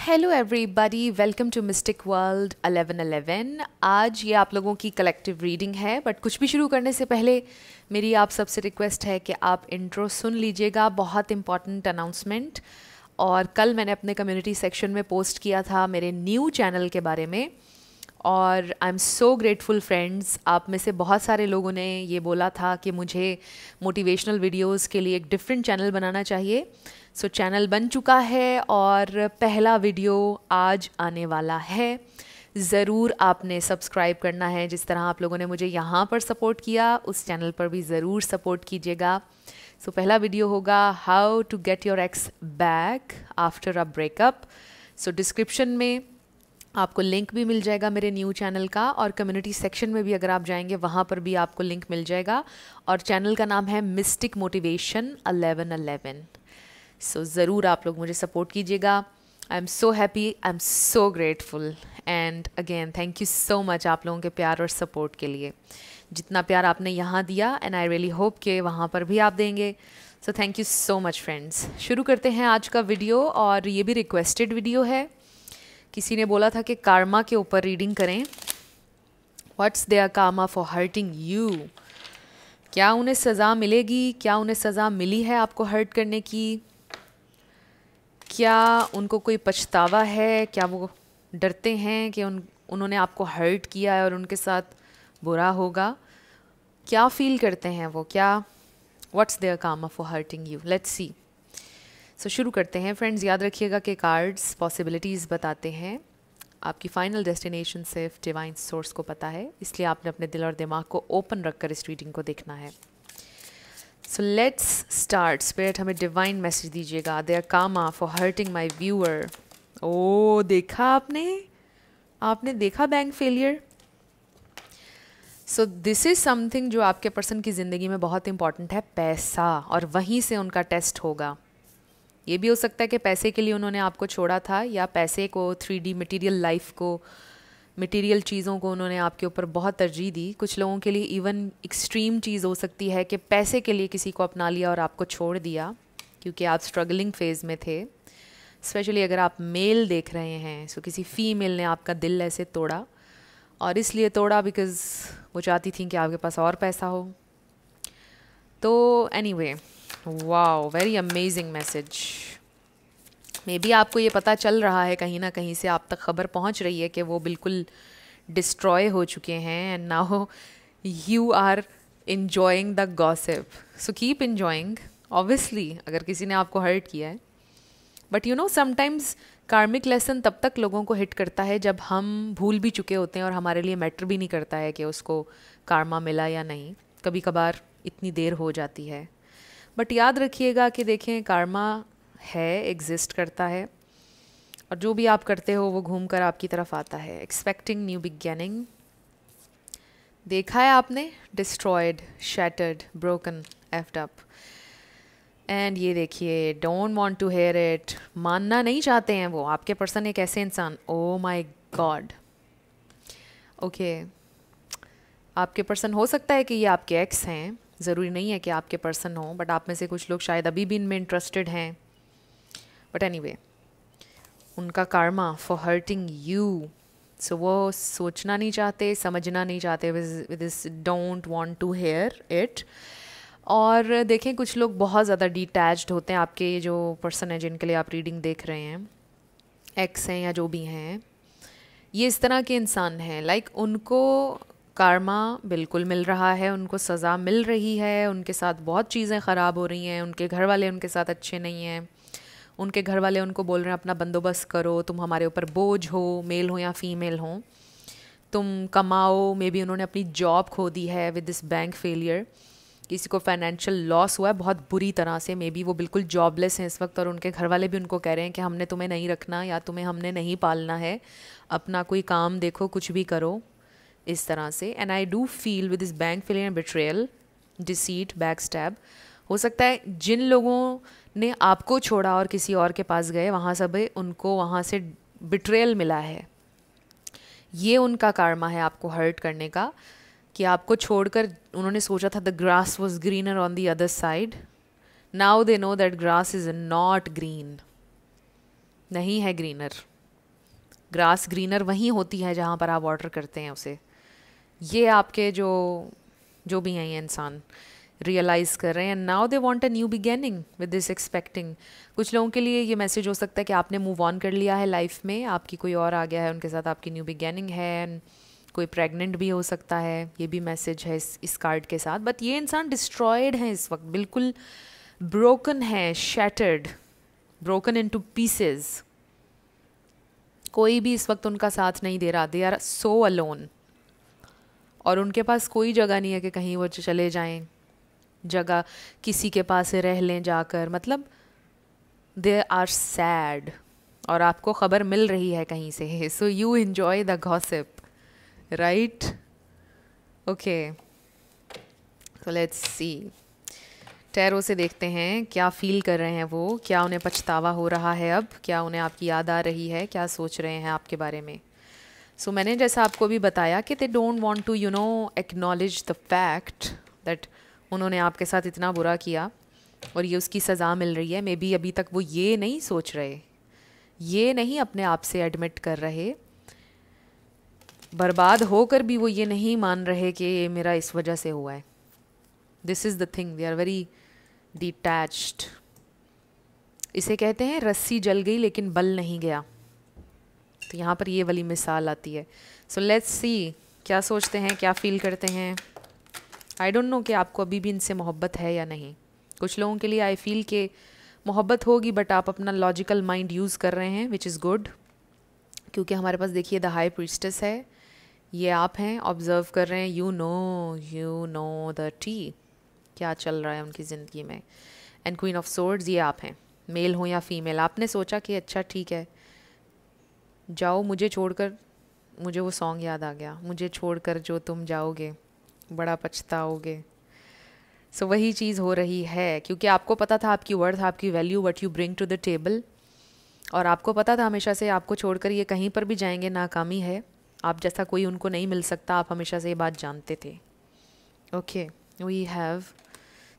Hello everybody welcome to mystic world 1111 आज ये आप लोगों की कलेक्टिव रीडिंग है बट कुछ भी शुरू करने से पहले मेरी आप सबसे रिक्वेस्ट है कि आप इंट्रो सुन लीजिएगा बहुत इम्पॉर्टेंट अनाउंसमेंट और कल मैंने अपने कम्युनिटी सेक्शन में पोस्ट किया था मेरे न्यू चैनल के बारे में और I am so grateful friends आप में से बहुत सारे लोगों ने ये बोला था कि मुझे मोटिवेशनल वीडियोस के लिए एक डिफरेंट चैनल बनाना चाहिए सो so, चैनल बन चुका है और पहला वीडियो आज आने वाला है ज़रूर आपने सब्सक्राइब करना है जिस तरह आप लोगों ने मुझे यहाँ पर सपोर्ट किया उस चैनल पर भी ज़रूर सपोर्ट कीजिएगा सो so, पहला वीडियो होगा how to get your ex back after a breakup so description में आपको लिंक भी मिल जाएगा मेरे न्यू चैनल का और कम्युनिटी सेक्शन में भी अगर आप जाएंगे वहाँ पर भी आपको लिंक मिल जाएगा और चैनल का नाम है mystic motivation eleven eleven so so, ज़रूर आप लोग मुझे सपोर्ट कीजिएगा I am so happy I am so grateful and again thank you so much आप लोगों के प्यार और सपोर्ट के लिए जितना प्यार आपने यहाँ दिया एंड आई रियली होप के वहाँ पर भी आप देंगे so thank you so much friends शुरू करते हैं आज का वीडियो और ये भी रिक्वेस्टेड वीडियो है किसी ने बोला था कि कारमा के ऊपर रीडिंग करें what's they are karma for hurting you क्या उन्हें सज़ा मिलेगी क्या उन्हें सज़ा मिली है आपको हर्ट करने की क्या उनको कोई पछतावा है क्या वो डरते हैं कि उन उन्होंने आपको हर्ट किया है और उनके साथ बुरा होगा क्या फील करते हैं वो क्या what's their karma of hurting you let's see so शुरू करते हैं फ्रेंड्स याद रखिएगा कि कार्ड्स पॉसिबिलिटीज़ बताते हैं आपकी फ़ाइनल डेस्टिनेशन सिर्फ डिवाइन सोर्स को पता है इसलिए आपने अपने दिल और दिमाग को ओपन रखकर इस रीडिंग को देखना है सो लेट्स स्टार्ट स्पिरिट हमें डिवाइन मैसेज दीजिएगा they are karma for hurting my viewer ओ देखा आपने आपने देखा bank failure so this is something जो आपके पर्सन की ज़िंदगी में बहुत इंपॉर्टेंट है पैसा और वहीं से उनका टेस्ट होगा ये भी हो सकता है कि पैसे के लिए उन्होंने आपको छोड़ा था या पैसे को थ्री डी मटीरियल लाइफ को मटेरियल चीज़ों को उन्होंने आपके ऊपर बहुत तरजीह दी कुछ लोगों के लिए इवन एक्सट्रीम चीज़ हो सकती है कि पैसे के लिए किसी को अपना लिया और आपको छोड़ दिया क्योंकि आप स्ट्रगलिंग फेज़ में थे स्पेशली अगर आप मेल देख रहे हैं सो किसी फ़ीमेल ने आपका दिल ऐसे तोड़ा और इसलिए तोड़ा बिकॉज़ वो चाहती थी कि आपके पास और पैसा हो तो anyway wow very amazing message मे भी आपको ये पता चल रहा है कहीं ना कहीं से आप तक खबर पहुंच रही है कि वो बिल्कुल डिस्ट्रॉय हो चुके हैं and now you are enjoying the gossip so keep enjoying obviously अगर किसी ने आपको हर्ट किया है but you know sometimes karmic lesson तब तक लोगों को हिट करता है जब हम भूल भी चुके होते हैं और हमारे लिए मैटर भी नहीं करता है कि उसको कारमा मिला या नहीं कभी कभार इतनी देर हो जाती है बट याद रखिएगा कि देखें कारमा है एग्जिस्ट करता है और जो भी आप करते हो वो घूम कर आपकी तरफ आता है एक्सपेक्टिंग न्यू बिगेनिंग देखा है आपने destroyed shattered broken effed up and ये देखिए don't want to hear it मानना नहीं चाहते हैं वो आपके पर्सन एक ऐसे इंसान ओ माई गॉड ओके आपके पर्सन हो सकता है कि ये आपके एक्स हैं ज़रूरी नहीं है कि आपके पर्सन हों बट आप में से कुछ लोग शायद अभी भी इनमें इंटरेस्टेड हैं बट एनी वे उनका कारमा फॉर हर्टिंग यू सो वो सोचना नहीं चाहते समझना नहीं चाहते this don't want to hear it और देखें कुछ लोग बहुत ज़्यादा डिटैच होते हैं आपके जो पर्सन है जिनके लिए आप रीडिंग देख रहे हैं एक्स हैं या जो भी हैं ये इस तरह के इंसान हैं लाइक like, उनको कारमा बिल्कुल मिल रहा है उनको सज़ा मिल रही है उनके साथ बहुत चीज़ें ख़राब हो रही हैं उनके घर वाले उनके साथ अच्छे नहीं हैं उनके घर वाले उनको बोल रहे हैं अपना बंदोबस्त करो तुम हमारे ऊपर बोझ हो मेल हो या फीमेल हो तुम कमाओ मे बी उन्होंने अपनी जॉब खो दी है विद दिस बैंक फेलियर किसी को फाइनेंशियल लॉस हुआ है बहुत बुरी तरह से मे बी वो बिल्कुल जॉबलेस हैं इस वक्त और उनके घर वाले भी उनको कह रहे हैं कि हमने तुम्हें नहीं रखना या तुम्हें हमने नहीं पालना है अपना कोई काम देखो कुछ भी करो इस तरह से and I do feel with this bank failure and betrayal deceit back stab हो सकता है जिन लोगों ने आपको छोड़ा और किसी और के पास गए वहाँ सब उनको वहाँ से बिट्रेल मिला है ये उनका कारमा है आपको हर्ट करने का कि आपको छोड़कर उन्होंने सोचा था the grass was greener on the other side now they know that grass is not green नहीं है ग्रीनर ग्रास ग्रीनर वहीं होती है जहाँ पर आप वाटर करते हैं उसे ये आपके जो जो भी हैं ये इंसान रियलाइज़ कर रहे हैं and now they want a new beginning with this expecting कुछ लोगों के लिए ये मैसेज हो सकता है कि आपने मूव ऑन कर लिया है लाइफ में आपकी कोई और आ गया है उनके साथ आपकी न्यू बिगेनिंग है एंड कोई प्रेग्नेंट भी हो सकता है ये भी मैसेज है इस, इस कार्ड के साथ बट ये इंसान डिस्ट्रॉयड है इस वक्त बिल्कुल ब्रोकन है shattered broken into pieces कोई भी इस वक्त उनका साथ नहीं दे रहा दे आर सो अलोन और उनके पास कोई जगह नहीं है कि कहीं वो चले जाएं जगह किसी के पास रह लें जाकर मतलब दे आर सैड और आपको ख़बर मिल रही है कहीं से so you enjoy the gossip right okay so let's see tarot से देखते हैं क्या फील कर रहे हैं वो क्या उन्हें पछतावा हो रहा है अब क्या उन्हें आपकी याद आ रही है क्या सोच रहे हैं आपके बारे में सो so, मैंने जैसा आपको भी बताया कि they don't want to you know acknowledge the fact that उन्होंने आपके साथ इतना बुरा किया और ये उसकी सज़ा मिल रही है मे बी अभी तक वो ये नहीं सोच रहे ये नहीं अपने आप से एडमिट कर रहे बर्बाद होकर भी वो ये नहीं मान रहे कि ये मेरा इस वजह से हुआ है this is the thing they are very detached इसे कहते हैं रस्सी जल गई लेकिन बल नहीं गया तो यहाँ पर ये वाली मिसाल आती है सो लेट्स सी क्या सोचते हैं क्या फील करते हैं आई डोंट नो कि आपको अभी भी इनसे मोहब्बत है या नहीं कुछ लोगों के लिए आई फील कि मोहब्बत होगी बट आप अपना लॉजिकल माइंड यूज़ कर रहे हैं विच इज़ गुड क्योंकि हमारे पास देखिए द हाई प्रिस्टस है ये आप हैं ऑब्ज़र्व कर रहे हैं you know you know the tea क्या चल रहा है उनकी ज़िंदगी में एंड क्वीन ऑफ सोर्ड्स ये आप हैं मेल हो या फीमेल आपने सोचा कि अच्छा ठीक है जाओ मुझे छोड़कर मुझे वो सॉन्ग याद आ गया मुझे छोड़कर जो तुम जाओगे बड़ा पछताओगे सो so, वही चीज़ हो रही है क्योंकि आपको पता था आपकी वर्थ आपकी value what you bring to the table और आपको पता था हमेशा से आपको छोड़कर ये कहीं पर भी जाएंगे नाकामी है आप जैसा कोई उनको नहीं मिल सकता आप हमेशा से ये बात जानते थे okay we have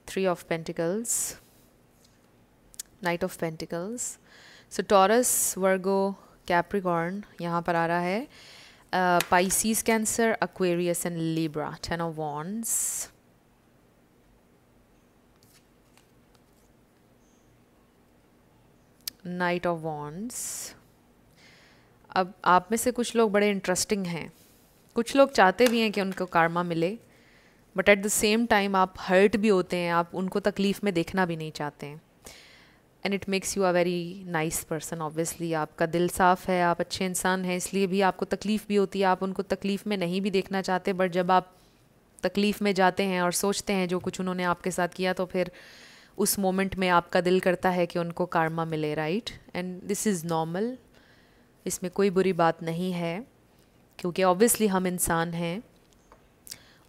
three of pentacles knight of pentacles so Taurus Virgo Capricorn यहाँ पर आ रहा है uh, Pisces, Cancer, Aquarius, and Libra. Ten of Wands. Knight of wands अब आप में से कुछ लोग बड़े इंटरेस्टिंग हैं कुछ लोग चाहते भी हैं कि उनको कारमा मिले but at the same time आप हर्ट भी होते हैं आप उनको तकलीफ़ में देखना भी नहीं चाहते हैं and it makes you a very nice person obviously आपका दिल साफ़ है आप अच्छे इंसान हैं इसलिए भी आपको तकलीफ़ भी होती है आप उनको तकलीफ़ में नहीं भी देखना चाहते बट जब आप तकलीफ़ में जाते हैं और सोचते हैं जो कुछ उन्होंने आपके साथ किया तो फिर उस मोमेंट में आपका दिल करता है कि उनको कारमा मिले right and this is normal इसमें कोई बुरी बात नहीं है क्योंकि ऑब्वियसली हम इंसान हैं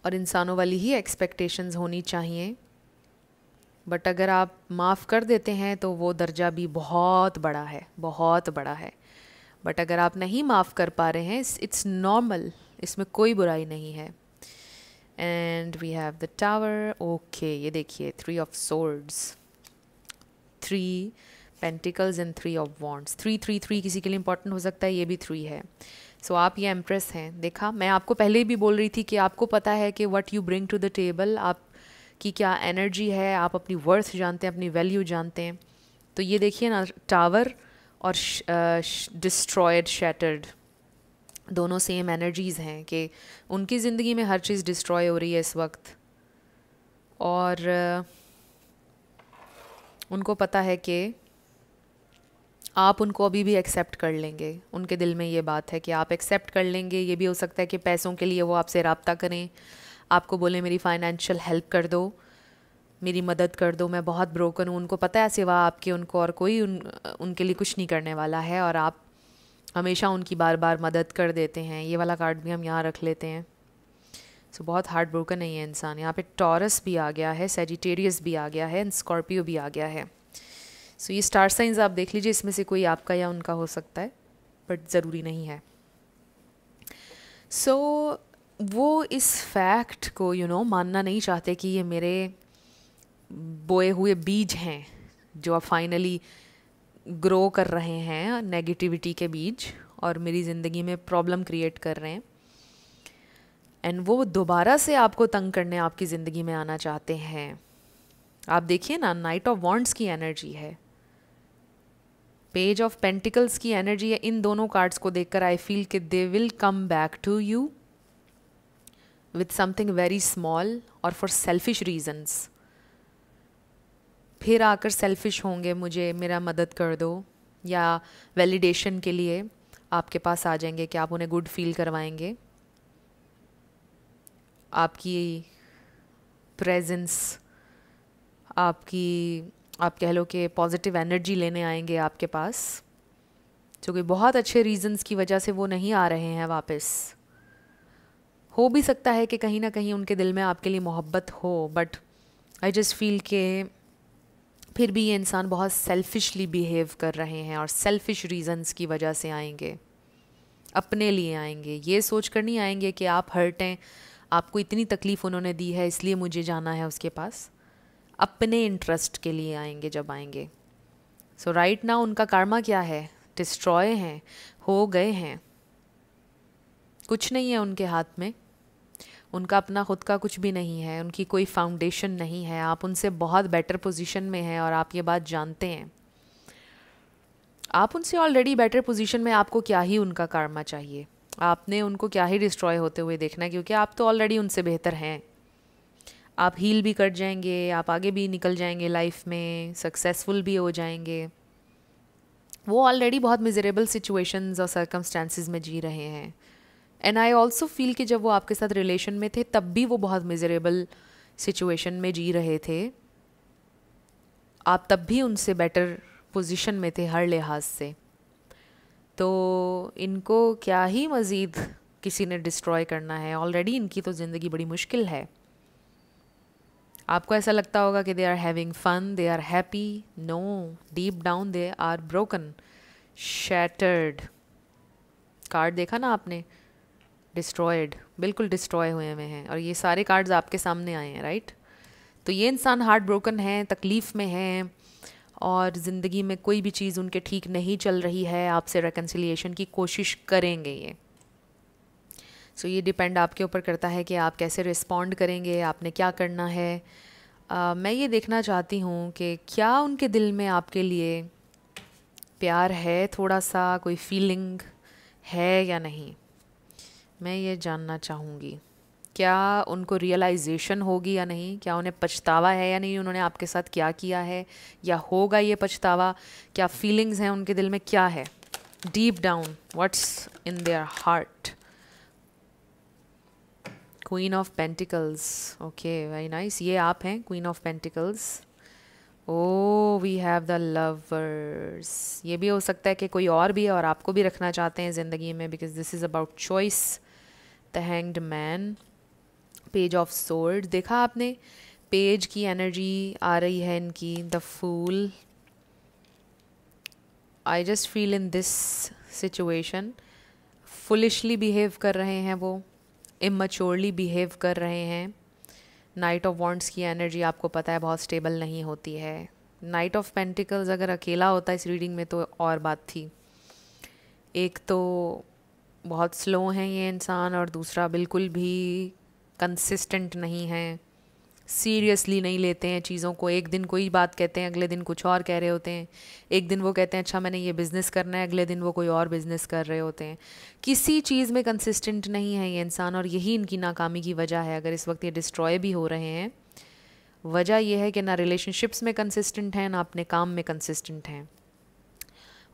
और इंसानों वाली ही एक्सपेक्टेशंस होनी चाहिए बट अगर आप माफ़ कर देते हैं तो वो दर्जा भी बहुत बड़ा है बहुत बड़ा है बट अगर आप नहीं माफ़ कर पा रहे हैं इट्स नॉर्मल इसमें कोई बुराई नहीं है and we have the tower okay ये देखिए three of swords three pentacles and three of wands three three three किसी के लिए इंपॉर्टेंट हो सकता है ये भी थ्री है सो so, आप ये एम्प्रेस हैं देखा मैं आपको पहले भी बोल रही थी कि आपको पता है कि what you bring to the table आप कि क्या एनर्जी है आप अपनी वर्थ जानते हैं अपनी वैल्यू जानते हैं तो ये देखिए ना टावर और डिस्ट्रॉयड शैटर्ड दोनों सेम एनर्जीज़ हैं कि उनकी ज़िंदगी में हर चीज़ डिस्ट्रॉय हो रही है इस वक्त और उनको पता है कि आप उनको अभी भी एक्सेप्ट कर लेंगे उनके दिल में ये बात है कि आप एक्सेप्ट कर लेंगे ये भी हो सकता है कि पैसों के लिए वो आपसे रबता करें आपको बोले मेरी फाइनेंशियल हेल्प कर दो मेरी मदद कर दो मैं बहुत ब्रोकन हूँ उनको पता है सिवा आपके उनको और कोई उन उनके लिए कुछ नहीं करने वाला है और आप हमेशा उनकी बार बार मदद कर देते हैं ये वाला कार्ड भी हम यहाँ रख लेते हैं सो so, बहुत हार्ड ब्रोकन नहीं है इंसान यहाँ पे टॉरस भी आ गया है सेजिटेरियस भी आ गया है एंड स्कॉर्पियो भी आ गया है सो so, ये स्टार साइंस आप देख लीजिए इसमें से कोई आपका या उनका हो सकता है बट ज़रूरी नहीं है सो so, वो इस फैक्ट को यू you नो know, मानना नहीं चाहते कि ये मेरे बोए हुए बीज हैं जो अब फाइनली ग्रो कर रहे हैं नेगेटिविटी के बीज और मेरी ज़िंदगी में प्रॉब्लम क्रिएट कर रहे हैं एंड वो दोबारा से आपको तंग करने आपकी ज़िंदगी में आना चाहते हैं आप देखिए ना नाइट ऑफ वॉन्ट्स की एनर्जी है पेज ऑफ पेंटिकल्स की एनर्जी है इन दोनों कार्ड्स को देखकर आई फील कि they will come back to you with something very small और फॉर सेल्फिश रीज़न्स फिर आकर सेल्फिश होंगे मुझे मेरा मदद कर दो या वैलिडेशन के लिए आपके पास आ जाएंगे कि आप उन्हें गुड फील करवाएंगे आपकी प्रेजेंस आपकी आप कह लो कि पॉजिटिव एनर्जी लेने आएंगे आपके पास क्योंकि बहुत अच्छे रीजंस की वजह से वो नहीं आ रहे हैं वापस हो भी सकता है कि कहीं ना कहीं उनके दिल में आपके लिए मोहब्बत हो बट आई जस्ट फील के फिर भी ये इंसान बहुत सेल्फिशली बिहेव कर रहे हैं और सेल्फिश रीजंस की वजह से आएंगे अपने लिए आएंगे ये सोच कर नहीं आएंगे कि आप हर्टें आपको इतनी तकलीफ़ उन्होंने दी है इसलिए मुझे जाना है उसके पास अपने इंटरेस्ट के लिए आएंगे जब आएंगे सो राइट ना उनका कारमा क्या है डिस्ट्रॉय हैं हो गए हैं कुछ नहीं है उनके हाथ में उनका अपना ख़ुद का कुछ भी नहीं है उनकी कोई फाउंडेशन नहीं है आप उनसे बहुत बेटर पोजीशन में हैं और आप ये बात जानते हैं आप उनसे ऑलरेडी बेटर पोजीशन में आपको क्या ही उनका कारमा चाहिए आपने उनको क्या ही डिस्ट्रॉय होते हुए देखना क्योंकि आप तो ऑलरेडी उनसे बेहतर हैं आप हील भी कट जाएंगे आप आगे भी निकल जाएंगे लाइफ में सक्सेसफुल भी हो जाएंगे वो ऑलरेडी बहुत मिजरेबल सिचुएशंस और सर्कमस्टांसिस में जी रहे हैं एंड आई ऑल्सो फील कि जब वो आपके साथ रिलेशन में थे तब भी वो बहुत मिजरेबल सिचुएशन में जी रहे थे आप तब भी उनसे बेटर पोजीशन में थे हर लिहाज से तो इनको क्या ही मज़ीद किसी ने डिस्ट्रॉय करना है ऑलरेडी इनकी तो ज़िंदगी बड़ी मुश्किल है आपको ऐसा लगता होगा कि they are having fun they are happy no deep down they are broken shattered card देखा ना आपने डिस्ट्रॉयड बिल्कुल डिस्ट्रॉय हुए हुए हैं और ये सारे कार्ड्स आपके सामने आए हैं राइट तो ये इंसान हार्ट ब्रोकन है तकलीफ़ में है और ज़िंदगी में कोई भी चीज़ उनके ठीक नहीं चल रही है आपसे रेकन्सिलियेशन की कोशिश करेंगे ये सो so, ये डिपेंड आपके ऊपर करता है कि आप कैसे रिस्पॉन्ड करेंगे आपने क्या करना है मैं ये देखना चाहती हूँ कि क्या उनके दिल में आपके लिए प्यार है थोड़ा सा कोई फीलिंग है या नहीं मैं ये जानना चाहूँगी क्या उनको रियलाइजेशन होगी या नहीं क्या उन्हें पछतावा है या नहीं उन्होंने आपके साथ क्या किया है या होगा ये पछतावा क्या फीलिंग्स हैं उनके दिल में क्या है deep down what's in their heart queen of pentacles okay very nice ये आप हैं queen of pentacles oh we have the lovers ये भी हो सकता है कि कोई और भी है और आपको भी रखना चाहते हैं ज़िंदगी में because this is about choice the hanged man page of sword देखा आपने पेज की एनर्जी आ रही है इनकी the fool I just feel in this situation foolishly behave कर रहे हैं वो इमच्योरली बिहेव कर रहे हैं नाइट ऑफ वॉन्ट्स की एनर्जी आपको पता है बहुत स्टेबल नहीं होती है नाइट ऑफ पेंटिकल्स अगर अकेला होता इस रीडिंग में तो और बात थी एक तो बहुत स्लो हैं ये इंसान और दूसरा बिल्कुल भी कंसिस्टेंट नहीं है सीरियसली नहीं लेते हैं चीज़ों को एक दिन कोई बात कहते हैं अगले दिन कुछ और कह रहे होते हैं एक दिन वो कहते हैं अच्छा मैंने ये बिज़नेस करना है अगले दिन वो कोई और बिज़नेस कर रहे होते हैं किसी चीज़ में कंसिस्टेंट नहीं है ये इंसान और यही इनकी नाकामी की वजह है अगर इस वक्त ये डिस्ट्रॉय भी हो रहे हैं वजह यह है कि ना रिलेशनशिप्स में कंसिस्टेंट हैं ना अपने काम में कंसिस्टेंट हैं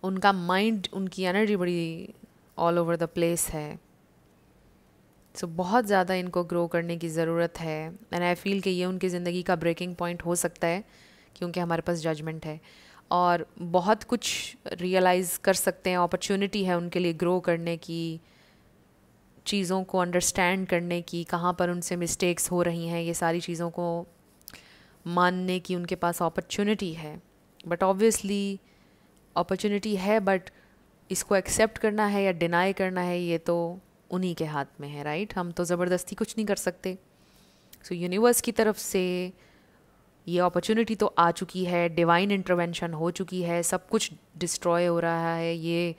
उनका माइंड उनकी एनर्जी बड़ी ऑल ओवर द प्लेस है सो so, बहुत ज़्यादा इनको ग्रो करने की ज़रूरत है एंड आई फील कि ये उनकी ज़िंदगी का ब्रेकिंग पॉइंट हो सकता है क्योंकि हमारे पास जजमेंट है और बहुत कुछ रियलाइज़ कर सकते हैं अपॉर्चुनिटी है उनके लिए ग्रो करने की चीज़ों को अंडरस्टैंड करने की कहाँ पर उनसे मिस्टेक्स हो रही हैं ये सारी चीज़ों को मानने की उनके पास अपॉर्चुनिटी है बट ऑब्वियसली अपॉर्चुनिटी है बट इसको एक्सेप्ट करना है या डिनाई करना है ये तो उन्हीं के हाथ में है राइट हम तो ज़बरदस्ती कुछ नहीं कर सकते सो so, यूनिवर्स की तरफ से ये अपॉर्चुनिटी तो आ चुकी है डिवाइन इंटरवेंशन हो चुकी है सब कुछ डिस्ट्रॉय हो रहा है ये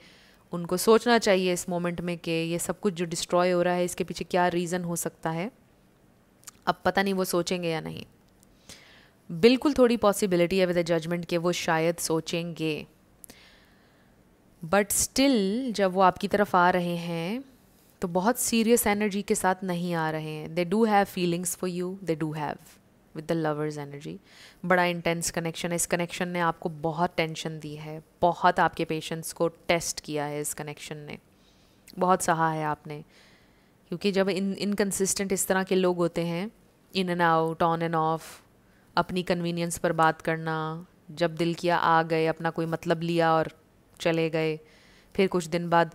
उनको सोचना चाहिए इस मोमेंट में कि ये सब कुछ जो डिस्ट्रॉय हो रहा है इसके पीछे क्या रीज़न हो सकता है अब पता नहीं वो सोचेंगे या नहीं बिल्कुल थोड़ी पॉसिबिलिटी है विद जजमेंट के वो शायद सोचेंगे बट स्टिल जब वो आपकी तरफ आ रहे हैं तो बहुत सीरियस एनर्जी के साथ नहीं आ रहे हैं they do have feelings for you they do have with the lovers energy बड़ा इंटेंस कनेक्शन है इस कनेक्शन ने आपको बहुत टेंशन दी है बहुत आपके पेशेंस को टेस्ट किया है इस कनेक्शन ने बहुत सहा है आपने क्योंकि जब इन इनकन्सिस्टेंट इस तरह के लोग होते हैं in and out on and off अपनी कन्वीनियंस पर बात करना जब दिल किया आ गए अपना कोई मतलब लिया और चले गए फिर कुछ दिन बाद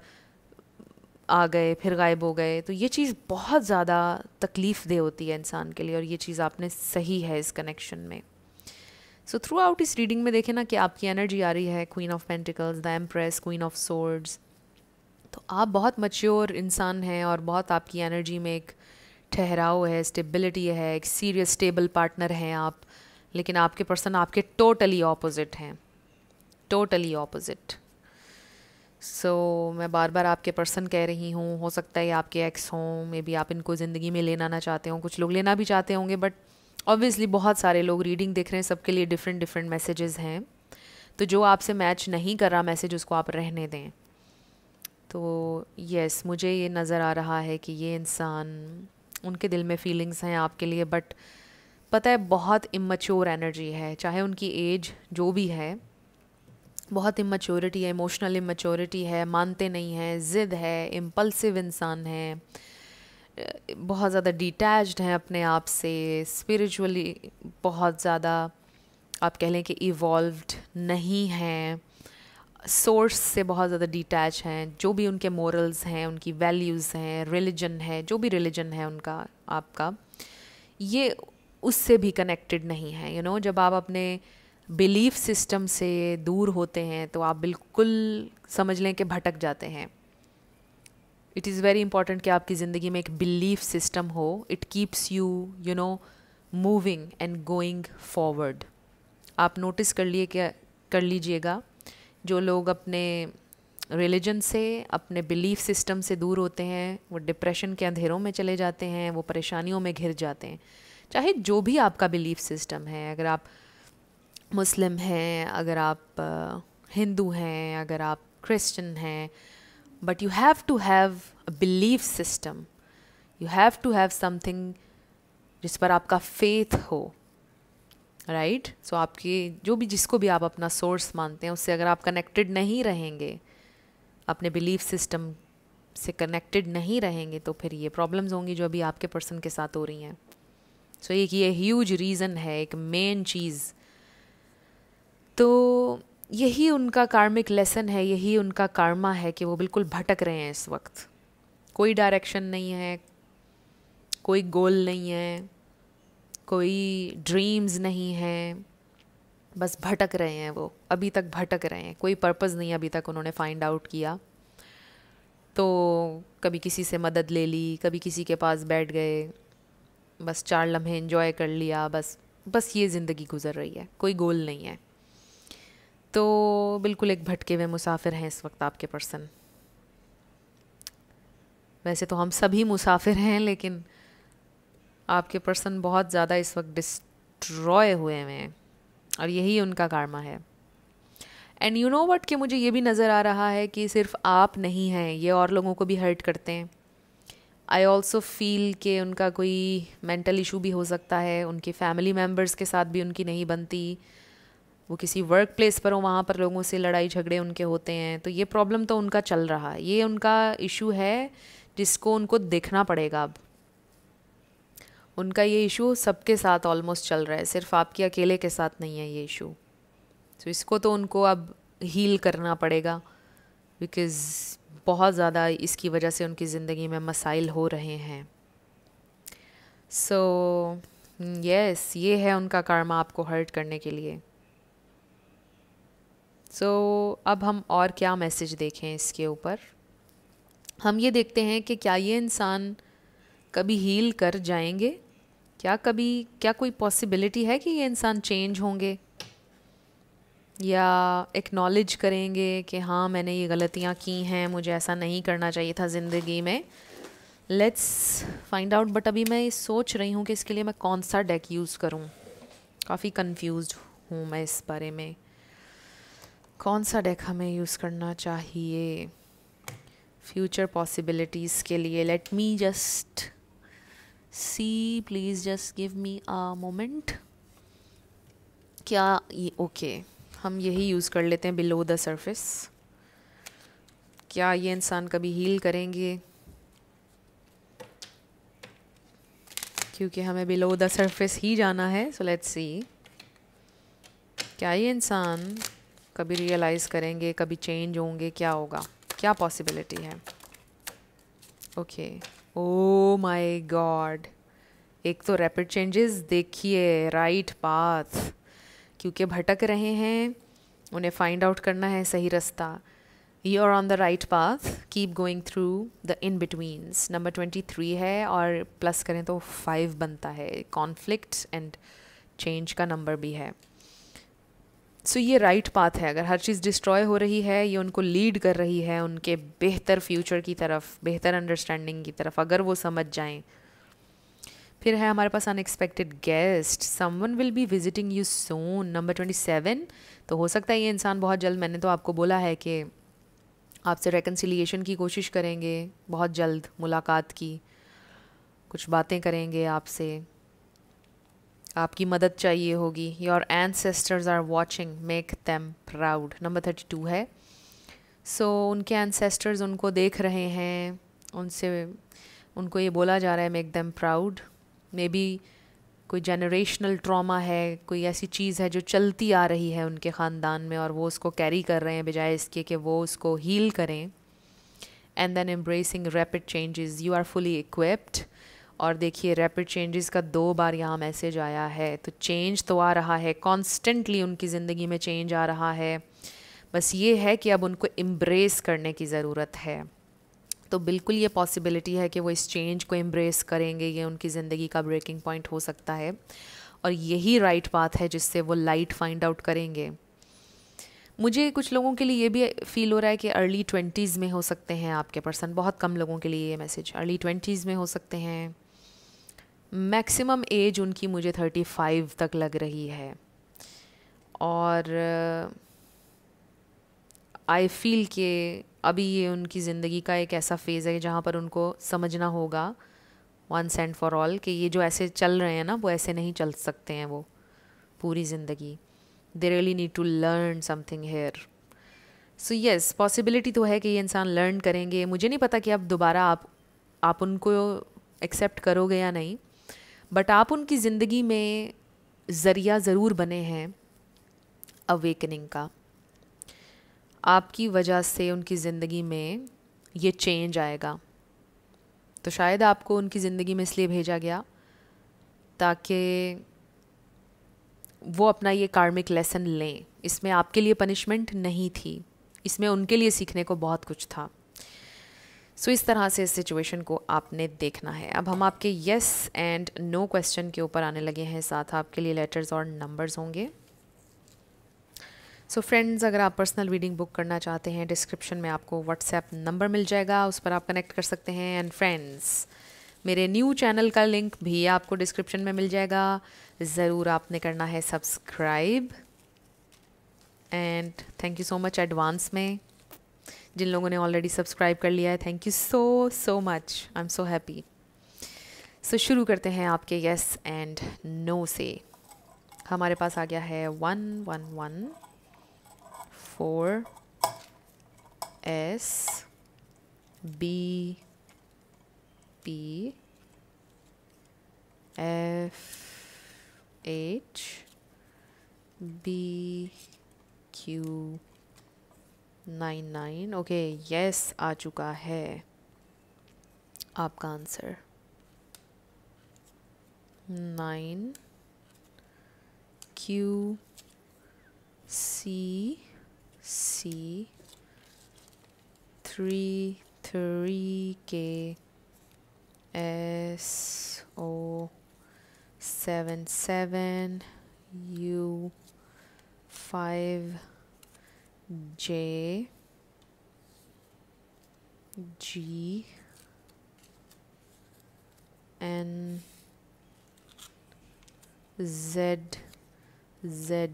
आ गए फिर गायब हो गए तो ये चीज़ बहुत ज़्यादा तकलीफ़ दे होती है इंसान के लिए और ये चीज़ आपने सही है इस कनेक्शन में सो थ्रू आउट इस रीडिंग में देखें ना कि आपकी एनर्जी आ रही है queen of pentacles the empress queen of swords तो आप बहुत मच्योर इंसान हैं और बहुत आपकी एनर्जी में एक ठहराव है स्टेबिलिटी है एक सीरियस स्टेबल पार्टनर हैं आप लेकिन आपके पर्सन आपके टोटली ऑपोजिट हैं टोटली ऑपोजिट सो so, मैं बार बार आपके पर्सन कह रही हूँ हो सकता है आपके एक्स हों मे बी आप इनको ज़िंदगी में लेना ना चाहते हों कुछ लोग लेना भी चाहते होंगे बट ऑब्वियसली बहुत सारे लोग रीडिंग देख रहे हैं सबके लिए डिफरेंट डिफरेंट मैसेजेस हैं तो जो आपसे मैच नहीं कर रहा मैसेज उसको आप रहने दें तो यस yes, मुझे ये नज़र आ रहा है कि ये इंसान उनके दिल में फीलिंग्स हैं आपके लिए बट पता है बहुत इमच्योर एनर्जी है चाहे उनकी एज जो भी है बहुत इमेच्योरिटी है इमोशनल इमेच्योरिटी है मानते नहीं हैं ज़िद है इम्पल्सिव इंसान है बहुत ज़्यादा डिटैच हैं अपने आप से स्पिरिचुअली बहुत ज़्यादा आप कह लें कि इवॉल्व नहीं हैं सोर्स से बहुत ज़्यादा डिटैच हैं जो भी उनके मॉरल्स हैं उनकी वैल्यूज़ हैं रिलीजन है जो भी रिलीजन है उनका आपका ये उससे भी कनेक्टेड नहीं है यू you नो know, जब आप अपने बिलीफ सिस्टम से दूर होते हैं तो आप बिल्कुल समझ लें कि भटक जाते हैं इट इज़ वेरी इंपॉर्टेंट कि आपकी ज़िंदगी में एक बिलीफ सिस्टम हो it keeps you you know moving and going forward आप नोटिस कर लिए क्या कर लीजिएगा जो लोग अपने रिलीजन से अपने बिलीफ सिस्टम से दूर होते हैं वो डिप्रेशन के अंधेरों में चले जाते हैं वो परेशानियों में घिर जाते हैं चाहे जो भी आपका बिलीफ सिस्टम है अगर आप मुस्लिम हैं अगर आप हिंदू हैं अगर आप क्रिश्चन हैं but you have to have a belief system you have to have something जिस पर आपका फेथ हो राइट right? सो so आपके जो भी जिसको भी आप अपना सोर्स मानते हैं उससे अगर आप कनेक्टेड नहीं रहेंगे अपने बिलीफ सिस्टम से कनेक्टेड नहीं रहेंगे तो फिर ये प्रॉब्लम्स होंगी जो अभी आपके पर्सन के साथ हो रही हैं सो so एक ये ह्यूज रीज़न है एक मेन चीज़ तो यही उनका कार्मिक लेसन है यही उनका कार्मा है कि वो बिल्कुल भटक रहे हैं इस वक्त कोई डायरेक्शन नहीं है कोई गोल नहीं है कोई ड्रीम्स नहीं है बस भटक रहे हैं वो अभी तक भटक रहे हैं कोई पर्पज़ नहीं अभी तक उन्होंने फाइंड आउट किया तो कभी किसी से मदद ले ली कभी किसी के पास बैठ गए बस चार लम्हे इन्जॉय कर लिया बस बस ये ज़िंदगी गुजर रही है कोई गोल नहीं है तो बिल्कुल एक भटके हुए मुसाफिर हैं इस वक्त आपके पर्सन वैसे तो हम सभी मुसाफिर हैं लेकिन आपके पर्सन बहुत ज़्यादा इस वक्त डिस्ट्रॉय हुए हुए हैं और यही उनका कारमा है एंड यू नो वट कि मुझे ये भी नज़र आ रहा है कि सिर्फ आप नहीं हैं ये और लोगों को भी हर्ट करते हैं आई ऑल्सो फील कि उनका कोई मेंटल इशू भी हो सकता है उनके फैमिली मेम्बर्स के साथ भी उनकी नहीं बनती वो किसी वर्क प्लेस पर हो वहाँ पर लोगों से लड़ाई झगड़े उनके होते हैं तो ये प्रॉब्लम तो उनका चल रहा है ये उनका इशू है जिसको उनको देखना पड़ेगा अब उनका ये इशू सबके साथ ऑलमोस्ट चल रहा है सिर्फ आपके अकेले के साथ नहीं है ये इशू तो इसको तो उनको अब हील करना पड़ेगा बिकॉज़ बहुत ज़्यादा इसकी वजह से उनकी ज़िंदगी में मसाइल हो रहे हैं सो so, यस yes, ये है उनका कारमा आपको हर्ट करने के लिए सो so, अब हम और क्या मैसेज देखें इसके ऊपर हम ये देखते हैं कि क्या ये इंसान कभी हील कर जाएंगे क्या कभी क्या कोई पॉसिबिलिटी है कि ये इंसान चेंज होंगे या एक्नॉलेज करेंगे कि हाँ मैंने ये गलतियाँ की हैं मुझे ऐसा नहीं करना चाहिए था ज़िंदगी में लेट्स फाइंड आउट बट अभी मैं ये सोच रही हूँ कि इसके लिए मैं कौन सा डेक यूज़ करूँ काफ़ी कन्फ्यूज़ हूँ मैं इस बारे में कौन सा डेक हमें यूज़ करना चाहिए फ्यूचर पॉसिबिलिटीज़ के लिए let me just see please just give me a moment क्या ये ओके okay, हम यही यूज़ कर लेते हैं बिलो द सरफेस क्या ये इंसान कभी हील करेंगे क्योंकि हमें बिलो द सरफेस ही जाना है सो लेट्स सी क्या ये इंसान कभी रियलाइज़ करेंगे कभी चेंज होंगे क्या होगा क्या पॉसिबिलिटी है ओके ओ माय गॉड एक तो रैपिड चेंजेस देखिए राइट पाथ क्योंकि भटक रहे हैं उन्हें फाइंड आउट करना है सही रास्ता you are on the right path keep going through the in betweens number twenty three है और प्लस करें तो फाइव बनता है कॉन्फ्लिक्ट एंड चेंज का नंबर भी है सो so, ये राइट right पाथ है अगर हर चीज़ डिस्ट्रॉय हो रही है ये उनको लीड कर रही है उनके बेहतर फ्यूचर की तरफ बेहतर अंडरस्टैंडिंग की तरफ अगर वो समझ जाएं फिर है हमारे पास unexpected guest someone will be visiting you soon number twenty seven तो हो सकता है ये इंसान बहुत जल्द मैंने तो आपको बोला है कि आपसे रेकन्सिलिएशन की कोशिश करेंगे बहुत जल्द मुलाकात की कुछ बातें करेंगे आपसे आपकी मदद चाहिए होगी your ancestors are watching make them proud number thirty two है सो so, उनके एनसेस्टर्स उनको देख रहे हैं उनसे उनको ये बोला जा रहा है make them proud maybe कोई जनरेशनल ट्रॉमा है कोई ऐसी चीज़ है जो चलती आ रही है उनके ख़ानदान में और वो उसको कैरी कर रहे हैं बजाय इसके कि वो उसको हील करें and then embracing rapid changes you are fully equipped और देखिए रैपिड चेंजेस का दो बार यहाँ मैसेज आया है तो चेंज तो आ रहा है कॉन्स्टेंटली उनकी ज़िंदगी में चेंज आ रहा है बस ये है कि अब उनको एम्ब्रेस करने की ज़रूरत है तो बिल्कुल ये पॉसिबिलिटी है कि वो इस चेंज को एम्ब्रेस करेंगे ये उनकी ज़िंदगी का ब्रेकिंग पॉइंट हो सकता है और यही राइट बात है जिससे वो लाइट फाइंड आउट करेंगे मुझे कुछ लोगों के लिए ये भी फील हो रहा है कि अर्ली ट्वेंटीज़ में हो सकते हैं आपके पर्सन बहुत कम लोगों के लिए ये मैसेज अर्ली ट्वेंटीज़ में हो सकते हैं मैक्सिमम एज उनकी मुझे थर्टी फाइव तक लग रही है और आई फील के अभी ये उनकी ज़िंदगी का एक ऐसा फेज़ है जहाँ पर उनको समझना होगा वंस एंड फॉर ऑल कि ये जो ऐसे चल रहे हैं ना वो ऐसे नहीं चल सकते हैं वो पूरी ज़िंदगी they really need to learn something here so yes possibility तो है कि ये इंसान लर्न करेंगे मुझे नहीं पता कि अब दोबारा आप आप उनको एक्सेप्ट करोगे या नहीं बट आप उनकी ज़िंदगी में ज़रिया ज़रूर बने हैं अवेकनिंग का आपकी वजह से उनकी ज़िंदगी में ये चेंज आएगा तो शायद आपको उनकी ज़िंदगी में इसलिए भेजा गया ताकि वो अपना ये कार्मिक लेसन लें इसमें आपके लिए पनिशमेंट नहीं थी इसमें उनके लिए सीखने को बहुत कुछ था सो इस तरह से इस सिचुएशन को आपने देखना है अब हम आपके येस एंड नो क्वेश्चन के ऊपर आने लगे हैं साथ आपके लिए लेटर्स और नंबर्स होंगे सो so फ्रेंड्स अगर आप पर्सनल रीडिंग बुक करना चाहते हैं डिस्क्रिप्शन में आपको व्हाट्सएप नंबर मिल जाएगा उस पर आप कनेक्ट कर सकते हैं एंड फ्रेंड्स मेरे न्यू चैनल का लिंक भी आपको डिस्क्रिप्शन में मिल जाएगा ज़रूर आपने करना है subscribe and thank you so much advance में जिन लोगों ने ऑलरेडी सब्सक्राइब कर लिया है thank you so so much I am so happy so शुरू करते हैं आपके यस एंड नो से हमारे पास आ गया है one one one four S B P F H B Q nine nine okay yes आ चुका है आपका answer nine Q C C three three K S O seven seven U five J G N Z Z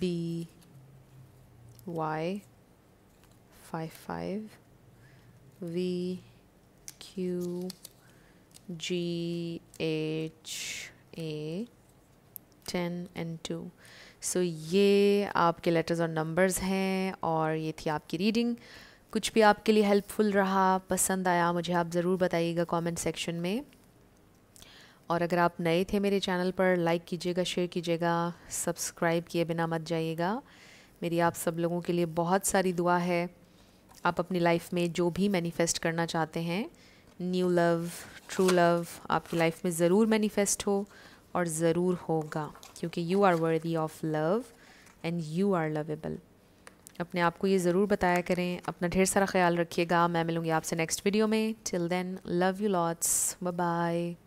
B Y five five V Q G H A ten and two. So so, ये आपके letters और numbers हैं और ये थी आपकी reading कुछ भी आपके लिए हेल्पफुल रहा पसंद आया मुझे आप ज़रूर बताइएगा कमेंट सेक्शन में और अगर आप नए थे मेरे चैनल पर लाइक कीजिएगा शेयर कीजिएगा सब्सक्राइब किए बिना मत जाइएगा मेरी आप सब लोगों के लिए बहुत सारी दुआ है आप अपनी लाइफ में जो भी मैनिफेस्ट करना चाहते हैं न्यू लव ट्रू लव आपकी लाइफ में ज़रूर मैनिफेस्ट हो और ज़रूर होगा क्योंकि you are worthy of love and you are lovable अपने आप को ये ज़रूर बताया करें अपना ढेर सारा ख्याल रखिएगा मैं मिलूँगी आपसे नेक्स्ट वीडियो में till then love you lots bye